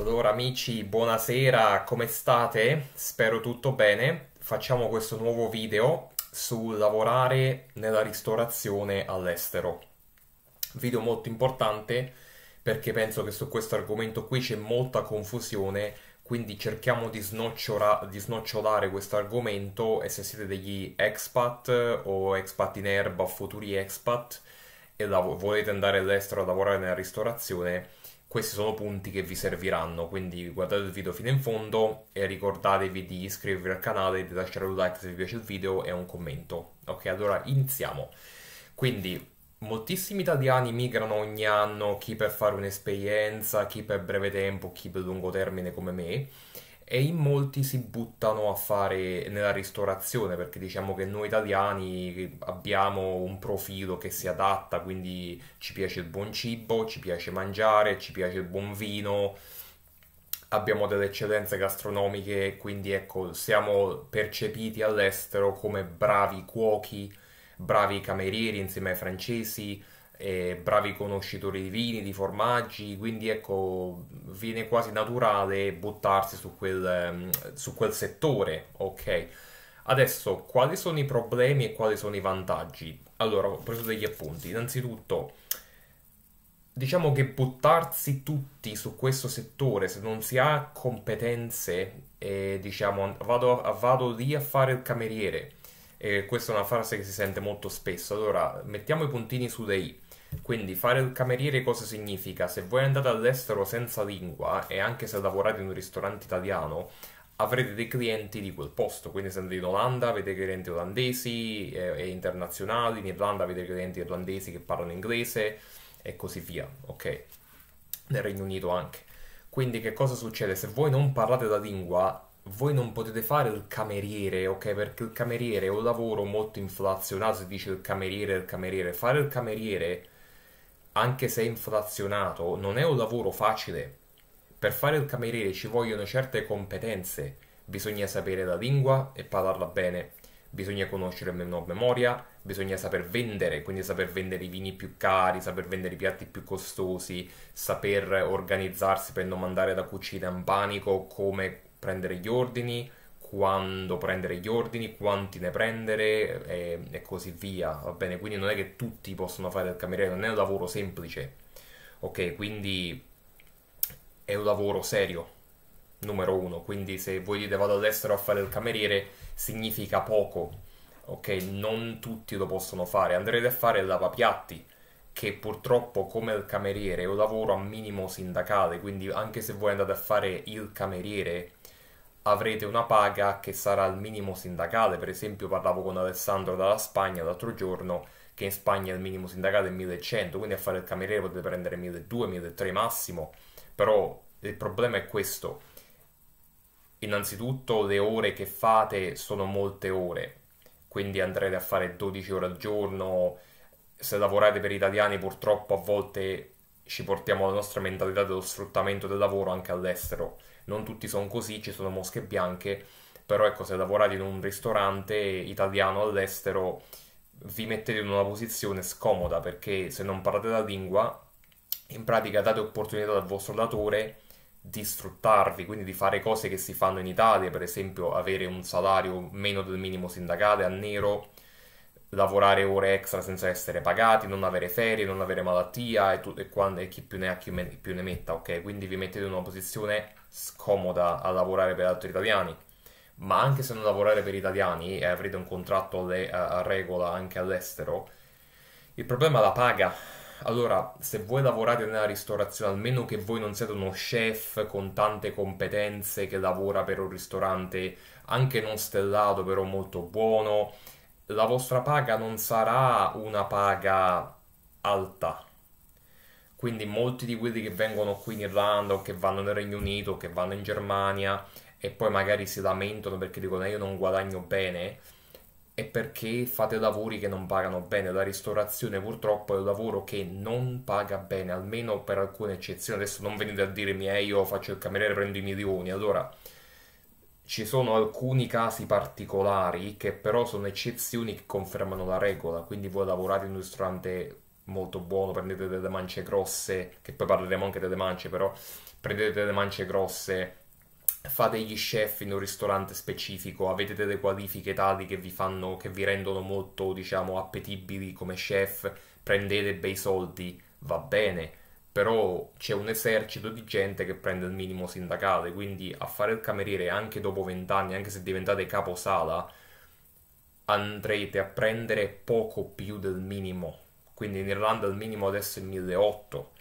Allora amici, buonasera, come state? Spero tutto bene. Facciamo questo nuovo video su lavorare nella ristorazione all'estero. Video molto importante perché penso che su questo argomento qui c'è molta confusione, quindi cerchiamo di, di snocciolare questo argomento e se siete degli expat o expat in erba, futuri expat e volete andare all'estero a lavorare nella ristorazione, questi sono punti che vi serviranno, quindi guardate il video fino in fondo e ricordatevi di iscrivervi al canale, di lasciare un like se vi piace il video e un commento. Ok, allora iniziamo. Quindi, moltissimi italiani migrano ogni anno, chi per fare un'esperienza, chi per breve tempo, chi per lungo termine come me e in molti si buttano a fare nella ristorazione perché diciamo che noi italiani abbiamo un profilo che si adatta, quindi ci piace il buon cibo, ci piace mangiare, ci piace il buon vino, abbiamo delle eccellenze gastronomiche, quindi ecco, siamo percepiti all'estero come bravi cuochi, bravi camerieri insieme ai francesi bravi conoscitori di vini, di formaggi, quindi ecco, viene quasi naturale buttarsi su quel, mm, su quel settore, ok? Adesso, quali sono i problemi e quali sono i vantaggi? Allora, ho preso degli appunti. Innanzitutto, diciamo che buttarsi tutti su questo settore, se non si ha competenze, e diciamo, vado, vado lì a fare il cameriere. Eh, questa è una frase che si sente molto spesso. Allora, mettiamo i puntini sulle i. Quindi fare il cameriere cosa significa? Se voi andate all'estero senza lingua e anche se lavorate in un ristorante italiano, avrete dei clienti di quel posto. Quindi se andate in Olanda avete clienti olandesi e, e internazionali, in Irlanda avete clienti irlandesi che parlano inglese e così via, ok? Nel Regno Unito anche. Quindi che cosa succede? Se voi non parlate la lingua, voi non potete fare il cameriere, ok? Perché il cameriere è un lavoro molto inflazionato, si dice il cameriere, il cameriere. Fare il cameriere anche se inflazionato, non è un lavoro facile. Per fare il cameriere ci vogliono certe competenze, bisogna sapere la lingua e parlarla bene, bisogna conoscere la memoria, bisogna saper vendere, quindi saper vendere i vini più cari, saper vendere i piatti più costosi, saper organizzarsi per non mandare da cucina in panico, come prendere gli ordini, quando prendere gli ordini, quanti ne prendere e, e, così via, va bene? Quindi non è che tutti possono fare il cameriere, non è un lavoro semplice, ok? Quindi è un lavoro serio, numero uno, quindi se voi dite vado all'estero a fare il cameriere significa poco, ok? Non tutti lo possono fare, andrete a fare il lavapiatti, che purtroppo come il cameriere è un lavoro a minimo sindacale, quindi anche se voi andate a fare il cameriere avrete una paga che sarà il minimo sindacale. Per esempio, parlavo con Alessandro dalla Spagna l'altro giorno che in Spagna il minimo sindacale è 1100, quindi a fare il cameriere potete prendere 1200, 1300 massimo. Però il problema è questo. Innanzitutto le ore che fate sono molte ore, quindi andrete a fare 12 ore al giorno. Se lavorate per italiani purtroppo a volte ci portiamo la nostra mentalità dello sfruttamento del lavoro anche all'estero. Non tutti sono così, ci sono mosche bianche, però ecco, se lavorate in un ristorante italiano all'estero vi mettete in una posizione scomoda perché se non parlate la lingua, in pratica date opportunità al vostro datore di sfruttarvi, quindi di fare cose che si fanno in Italia, per esempio avere un salario meno del minimo sindacale a nero lavorare ore extra senza essere pagati, non avere ferie, non avere malattia e, tu, e, quando, e chi più ne ha chi, me, più ne metta, ok? Quindi vi mettete in una posizione scomoda a lavorare per altri italiani, ma anche se non lavorare per italiani e avrete un contratto alle, a, a regola anche all'estero, il problema è la paga. Allora, se voi lavorate nella ristorazione, almeno che voi non siate uno chef con tante competenze che lavora per un ristorante anche non stellato, però molto buono, la vostra paga non sarà una paga alta. Quindi molti di quelli che vengono qui in Irlanda o che vanno nel Regno Unito o che vanno in Germania e poi magari si lamentano perché dicono eh, io non guadagno bene è perché fate lavori che non pagano bene. La ristorazione purtroppo è un lavoro che non paga bene, almeno per alcune eccezioni. Adesso non venite a dirmi eh, io faccio il cameriere e prendo i milioni. Allora ci sono alcuni casi particolari che però sono eccezioni che confermano la regola, quindi voi lavorate in un ristorante molto buono, prendete delle mance grosse, che poi parleremo anche delle mance, però prendete delle mance grosse, fate gli chef in un ristorante specifico, avete delle qualifiche tali che vi, fanno, che vi rendono molto, diciamo, appetibili come chef, prendete bei soldi, va bene, però c'è un esercito di gente che prende il minimo sindacale, quindi a fare il cameriere anche dopo vent'anni, anche se diventate caposala, andrete a prendere poco più del minimo. Quindi in Irlanda il minimo adesso è 1800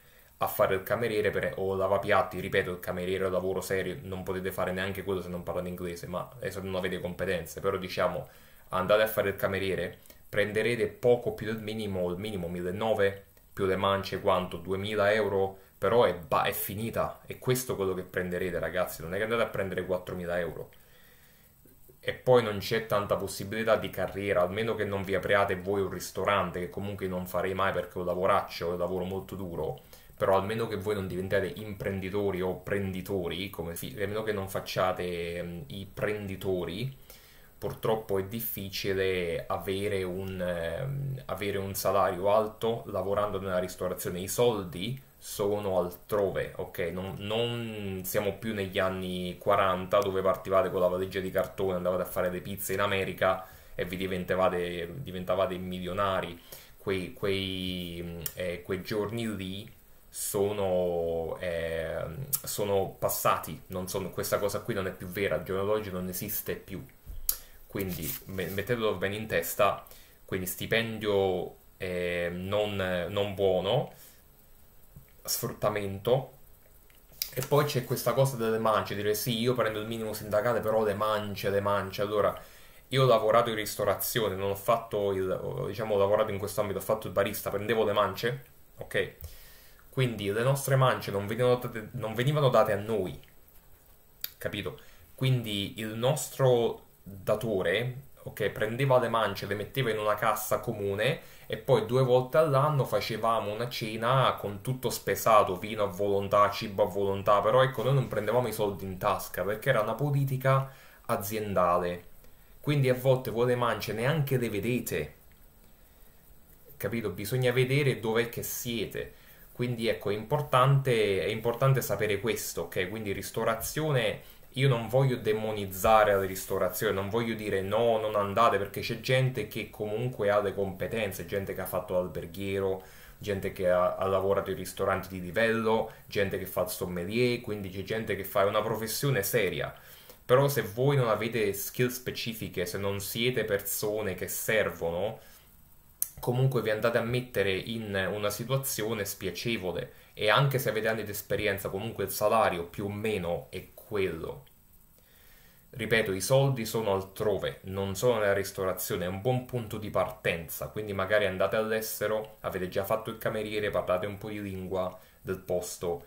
a fare il cameriere per, o lavapiatti, ripeto, il cameriere è lavoro serio, non potete fare neanche quello se non parlate inglese, ma se non avete competenze, però diciamo andate a fare il cameriere, prenderete poco più del minimo, il minimo 1900 più le mance quanto 2000 euro però è, ba- è finita e questo quello che prenderete ragazzi non è che andate a prendere 4000 euro e poi non c'è tanta possibilità di carriera, almeno che non vi apriate voi un ristorante, che comunque non farei mai perché è lavoraccio, è lavoro molto duro, però almeno che voi non diventate imprenditori o prenditori, come fi- almeno che non facciate um, i prenditori, purtroppo è difficile avere un, ehm, avere un, salario alto lavorando nella ristorazione. I soldi sono altrove, ok? Non, non, siamo più negli anni 40 dove partivate con la valigia di cartone, andavate a fare le pizze in America e vi diventavate, diventavate milionari. Quei, quei, eh, quei giorni lì sono, eh, sono passati, sono, questa cosa qui non è più vera, al giorno d'oggi non esiste più quindi mettetelo bene in testa, quindi stipendio eh, non, non, buono, sfruttamento, e poi c'è questa cosa delle mance, dire sì, io prendo il minimo sindacale, però le mance, le mance, allora io ho lavorato in ristorazione, non ho fatto il, diciamo, ho lavorato in questo ambito, ho fatto il barista, prendevo le mance, ok? Quindi le nostre mance non venivano date, non venivano date a noi, capito? Quindi il nostro datore ok, prendeva le mance, le metteva in una cassa comune e poi due volte all'anno facevamo una cena con tutto spesato, vino a volontà, cibo a volontà, però ecco, noi non prendevamo i soldi in tasca perché era una politica aziendale. Quindi a volte voi le mance neanche le vedete. Capito? Bisogna vedere dov'è che siete. Quindi ecco, è importante, è importante sapere questo, ok? Quindi ristorazione io non voglio demonizzare la ristorazione, non voglio dire no, non andate perché c'è gente che comunque ha le competenze, gente che ha fatto l'alberghiero, gente che ha, ha lavorato in ristoranti di livello, gente che fa il sommelier, quindi c'è gente che fa una professione seria. Però se voi non avete skill specifiche, se non siete persone che servono, comunque vi andate a mettere in una situazione spiacevole e anche se avete anni di esperienza comunque il salario più o meno è quello Ripeto, i soldi sono altrove, non sono nella ristorazione, è un buon punto di partenza, quindi magari andate all'estero, avete già fatto il cameriere, parlate un po' di lingua del posto,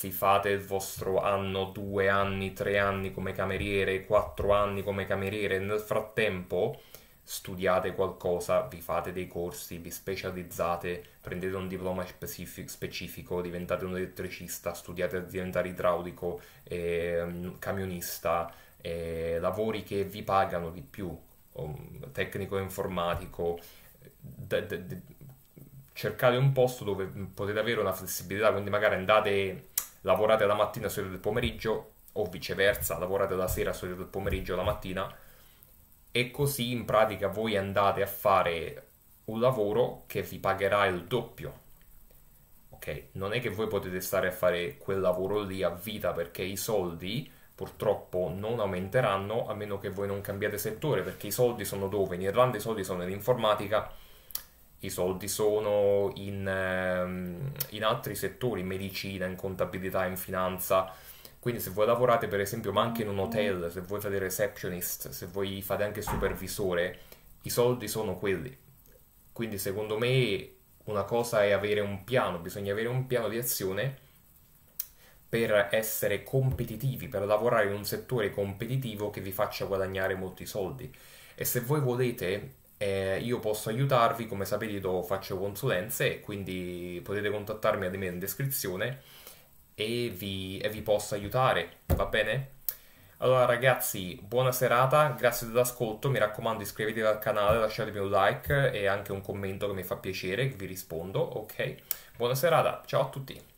vi fate il vostro anno, due anni, tre anni come cameriere, quattro anni come cameriere, nel frattempo studiate qualcosa, vi fate dei corsi, vi specializzate, prendete un diploma specifico, diventate un elettricista, studiate a diventare idraulico, eh, camionista, eh, lavori che vi pagano di più, tecnico informatico, cercate un posto dove potete avere una flessibilità, quindi magari andate, lavorate la mattina, studiate il pomeriggio o viceversa, lavorate la sera, studiate il pomeriggio la mattina e così in pratica voi andate a fare un lavoro che vi pagherà il doppio. Ok, non è che voi potete stare a fare quel lavoro lì a vita perché i soldi purtroppo non aumenteranno a meno che voi non cambiate settore perché i soldi sono dove? In Irlanda i soldi sono in informatica, i soldi sono in, ehm, in altri settori, in medicina, in contabilità, in finanza. Quindi se voi lavorate per esempio ma anche in un hotel, se voi fate receptionist, se voi fate anche supervisore, i soldi sono quelli. Quindi secondo me una cosa è avere un piano, bisogna avere un piano di azione per essere competitivi, per lavorare in un settore competitivo che vi faccia guadagnare molti soldi. E se voi volete, eh, io posso aiutarvi, come sapete io faccio consulenze, quindi potete contattarmi ad email in descrizione e vi, e vi posso aiutare, va bene? Allora ragazzi, buona serata, grazie dell'ascolto, mi raccomando iscrivetevi al canale, lasciatemi un like e anche un commento che mi fa piacere, vi rispondo, ok? Buona serata, ciao a tutti!